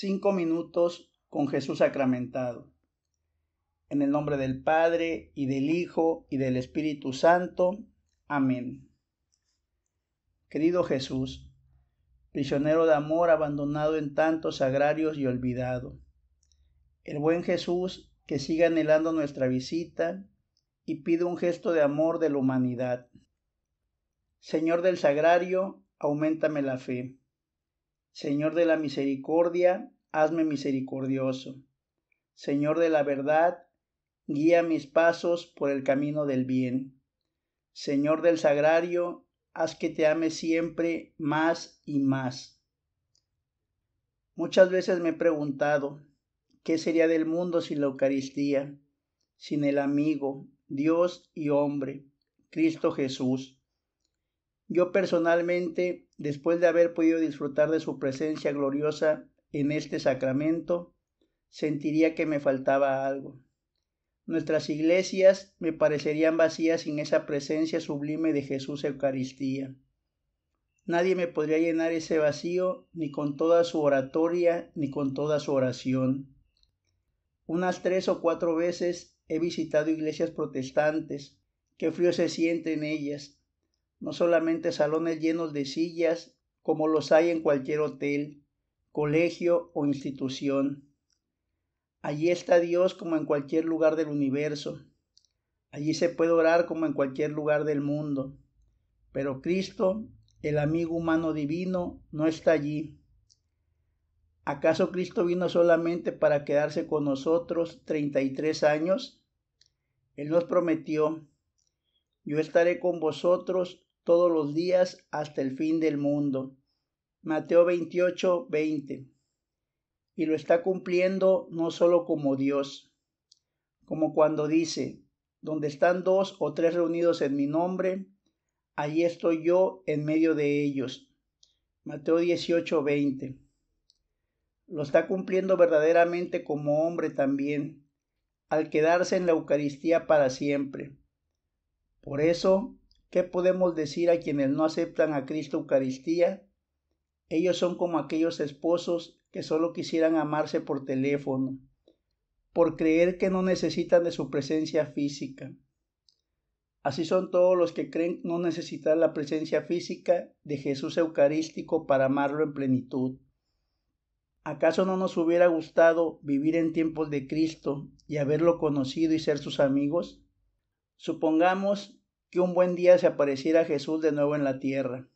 Cinco minutos con Jesús sacramentado. En el nombre del Padre, y del Hijo, y del Espíritu Santo. Amén. Querido Jesús, prisionero de amor abandonado en tantos sagrarios y olvidado, el buen Jesús que siga anhelando nuestra visita y pide un gesto de amor de la humanidad. Señor del Sagrario, aumentame la fe. Señor de la Misericordia, hazme misericordioso. Señor de la verdad, guía mis pasos por el camino del bien. Señor del sagrario, haz que te ame siempre más y más. Muchas veces me he preguntado, ¿qué sería del mundo sin la Eucaristía, sin el amigo, Dios y hombre, Cristo Jesús? Yo personalmente, después de haber podido disfrutar de su presencia gloriosa en este sacramento, sentiría que me faltaba algo. Nuestras iglesias me parecerían vacías sin esa presencia sublime de Jesús Eucaristía. Nadie me podría llenar ese vacío ni con toda su oratoria ni con toda su oración. Unas tres o cuatro veces he visitado iglesias protestantes. Qué frío se siente en ellas. No solamente salones llenos de sillas, como los hay en cualquier hotel, colegio o institución. Allí está Dios como en cualquier lugar del universo. Allí se puede orar como en cualquier lugar del mundo. Pero Cristo, el amigo humano divino, no está allí. ¿Acaso Cristo vino solamente para quedarse con nosotros 33 años? Él nos prometió, yo estaré con vosotros todos los días hasta el fin del mundo. Mateo 28, 20. Y lo está cumpliendo no solo como Dios, como cuando dice, donde están dos o tres reunidos en mi nombre, allí estoy yo en medio de ellos. Mateo 18, 20. Lo está cumpliendo verdaderamente como hombre también, al quedarse en la Eucaristía para siempre. Por eso, ¿qué podemos decir a quienes no aceptan a Cristo Eucaristía? Ellos son como aquellos esposos que solo quisieran amarse por teléfono, por creer que no necesitan de su presencia física. Así son todos los que creen no necesitar la presencia física de Jesús Eucarístico para amarlo en plenitud. ¿Acaso no nos hubiera gustado vivir en tiempos de Cristo y haberlo conocido y ser sus amigos? Supongamos que un buen día se apareciera Jesús de nuevo en la tierra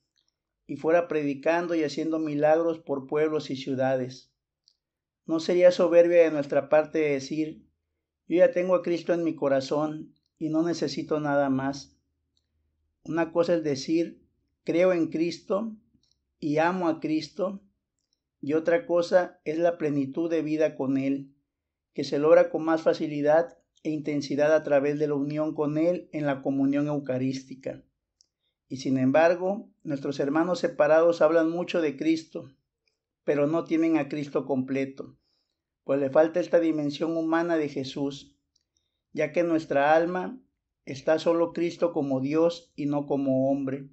y fuera predicando y haciendo milagros por pueblos y ciudades. No sería soberbia de nuestra parte decir, yo ya tengo a Cristo en mi corazón y no necesito nada más. Una cosa es decir, creo en Cristo y amo a Cristo, y otra cosa es la plenitud de vida con Él, que se logra con más facilidad e intensidad a través de la unión con Él en la comunión eucarística. Y sin embargo, nuestros hermanos separados hablan mucho de Cristo, pero no tienen a Cristo completo, pues le falta esta dimensión humana de Jesús, ya que nuestra alma está solo Cristo como Dios y no como hombre.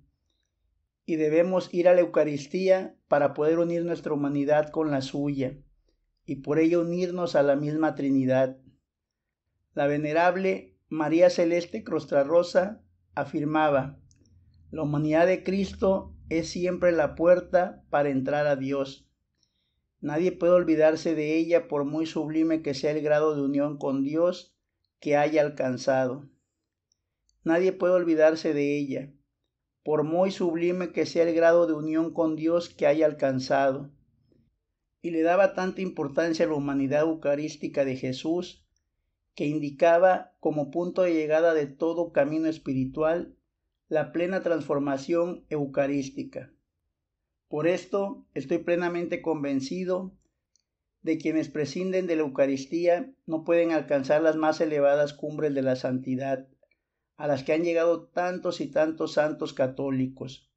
Y debemos ir a la Eucaristía para poder unir nuestra humanidad con la suya, y por ello unirnos a la misma Trinidad. La venerable María Celeste Crostra afirmaba, la humanidad de Cristo es siempre la puerta para entrar a Dios. Nadie puede olvidarse de ella por muy sublime que sea el grado de unión con Dios que haya alcanzado. Nadie puede olvidarse de ella, por muy sublime que sea el grado de unión con Dios que haya alcanzado. Y le daba tanta importancia a la humanidad eucarística de Jesús, que indicaba como punto de llegada de todo camino espiritual la plena transformación eucarística. Por esto estoy plenamente convencido de quienes prescinden de la Eucaristía no pueden alcanzar las más elevadas cumbres de la santidad, a las que han llegado tantos y tantos santos católicos,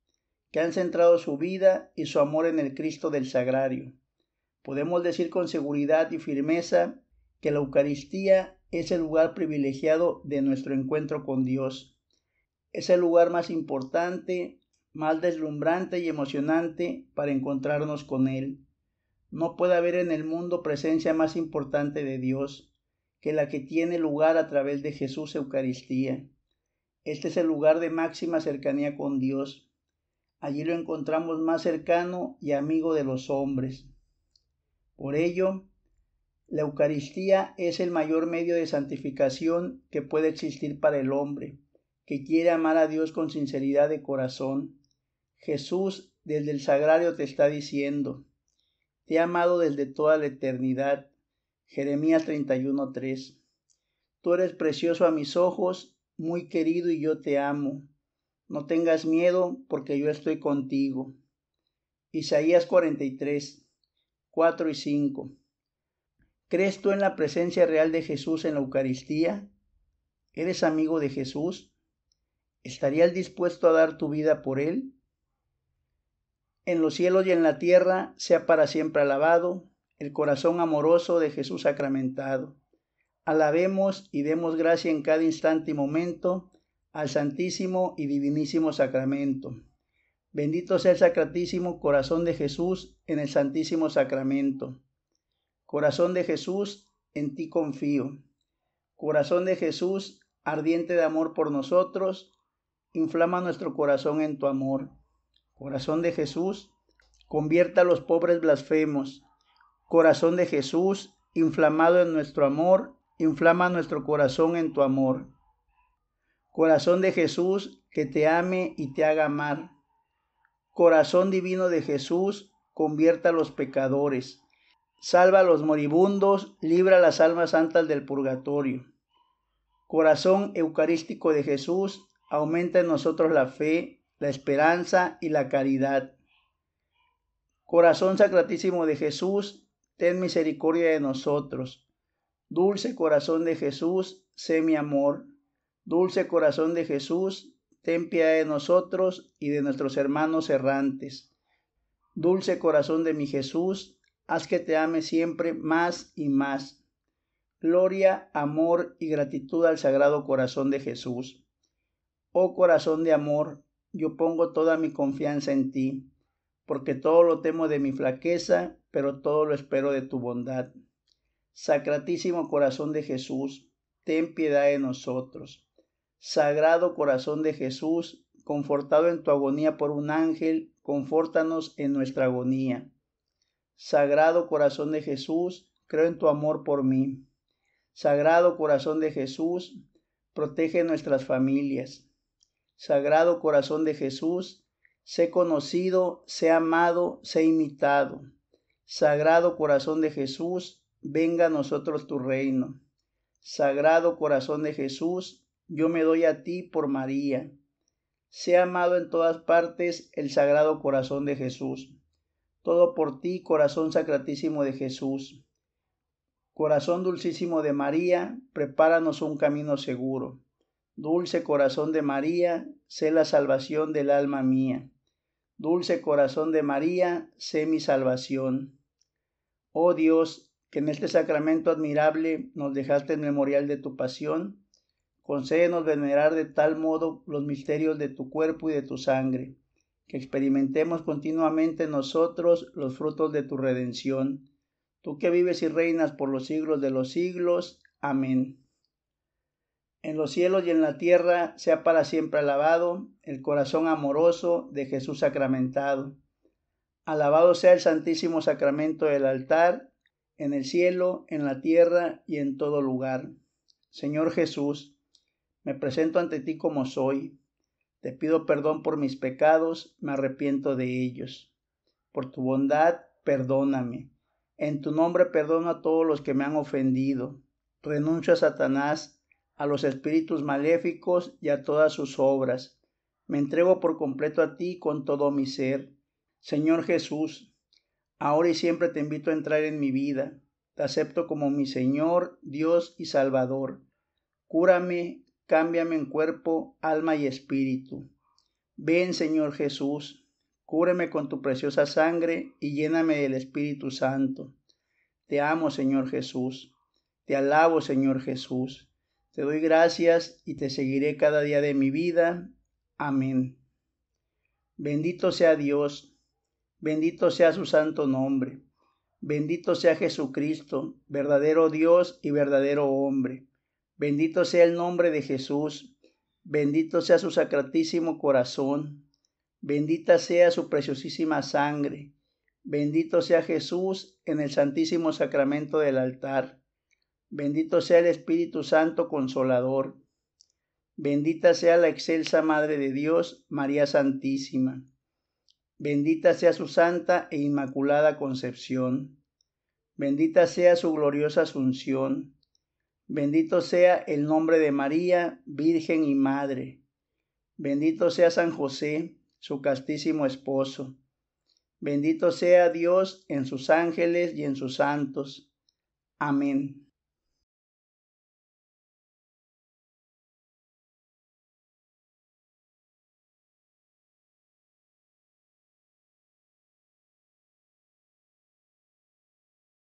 que han centrado su vida y su amor en el Cristo del Sagrario. Podemos decir con seguridad y firmeza que la Eucaristía es el lugar privilegiado de nuestro encuentro con Dios es el lugar más importante, más deslumbrante y emocionante para encontrarnos con Él. No puede haber en el mundo presencia más importante de Dios que la que tiene lugar a través de Jesús Eucaristía. Este es el lugar de máxima cercanía con Dios. Allí lo encontramos más cercano y amigo de los hombres. Por ello, la Eucaristía es el mayor medio de santificación que puede existir para el hombre que quiere amar a Dios con sinceridad de corazón. Jesús desde el sagrario te está diciendo, te he amado desde toda la eternidad. Jeremías 31:3. Tú eres precioso a mis ojos, muy querido y yo te amo. No tengas miedo porque yo estoy contigo. Isaías 43, 4 y 5. ¿Crees tú en la presencia real de Jesús en la Eucaristía? ¿Eres amigo de Jesús? ¿Estarías dispuesto a dar tu vida por él? En los cielos y en la tierra sea para siempre alabado el corazón amoroso de Jesús sacramentado. Alabemos y demos gracia en cada instante y momento al Santísimo y Divinísimo Sacramento. Bendito sea el Sacratísimo Corazón de Jesús en el Santísimo Sacramento. Corazón de Jesús, en ti confío. Corazón de Jesús, ardiente de amor por nosotros, inflama nuestro corazón en tu amor. Corazón de Jesús, convierta a los pobres blasfemos. Corazón de Jesús, inflamado en nuestro amor, inflama nuestro corazón en tu amor. Corazón de Jesús, que te ame y te haga amar. Corazón divino de Jesús, convierta a los pecadores. Salva a los moribundos, libra a las almas santas del purgatorio. Corazón Eucarístico de Jesús, aumenta en nosotros la fe, la esperanza y la caridad. Corazón Sacratísimo de Jesús, ten misericordia de nosotros. Dulce corazón de Jesús, sé mi amor. Dulce corazón de Jesús, ten piedad de nosotros y de nuestros hermanos errantes. Dulce corazón de mi Jesús, haz que te ame siempre más y más. Gloria, amor y gratitud al Sagrado Corazón de Jesús. Oh corazón de amor, yo pongo toda mi confianza en ti, porque todo lo temo de mi flaqueza, pero todo lo espero de tu bondad. Sacratísimo corazón de Jesús, ten piedad de nosotros. Sagrado corazón de Jesús, confortado en tu agonía por un ángel, confórtanos en nuestra agonía. Sagrado corazón de Jesús, creo en tu amor por mí. Sagrado corazón de Jesús, protege nuestras familias. Sagrado Corazón de Jesús, sé conocido, sé amado, sé imitado. Sagrado Corazón de Jesús, venga a nosotros tu reino. Sagrado Corazón de Jesús, yo me doy a ti por María. Sé amado en todas partes el Sagrado Corazón de Jesús. Todo por ti, corazón sacratísimo de Jesús. Corazón dulcísimo de María, prepáranos un camino seguro. Dulce corazón de María, sé la salvación del alma mía. Dulce corazón de María, sé mi salvación. Oh Dios, que en este sacramento admirable nos dejaste el memorial de tu pasión, concédenos venerar de tal modo los misterios de tu cuerpo y de tu sangre, que experimentemos continuamente nosotros los frutos de tu redención. Tú que vives y reinas por los siglos de los siglos. Amén en los cielos y en la tierra sea para siempre alabado el corazón amoroso de Jesús sacramentado. Alabado sea el santísimo sacramento del altar, en el cielo, en la tierra y en todo lugar. Señor Jesús, me presento ante ti como soy. Te pido perdón por mis pecados, me arrepiento de ellos. Por tu bondad, perdóname. En tu nombre perdono a todos los que me han ofendido. Renuncio a Satanás a los espíritus maléficos y a todas sus obras. Me entrego por completo a ti con todo mi ser. Señor Jesús, ahora y siempre te invito a entrar en mi vida. Te acepto como mi Señor, Dios y Salvador. Cúrame, cámbiame en cuerpo, alma y espíritu. Ven, Señor Jesús, cúbreme con tu preciosa sangre y lléname del Espíritu Santo. Te amo, Señor Jesús. Te alabo, Señor Jesús. Te doy gracias y te seguiré cada día de mi vida. Amén. Bendito sea Dios, bendito sea su santo nombre, bendito sea Jesucristo, verdadero Dios y verdadero hombre, bendito sea el nombre de Jesús, bendito sea su sacratísimo corazón, bendita sea su preciosísima sangre, bendito sea Jesús en el santísimo sacramento del altar. Bendito sea el Espíritu Santo Consolador. Bendita sea la excelsa Madre de Dios, María Santísima. Bendita sea su santa e inmaculada concepción. Bendita sea su gloriosa asunción. Bendito sea el nombre de María, Virgen y Madre. Bendito sea San José, su castísimo esposo. Bendito sea Dios en sus ángeles y en sus santos. Amén.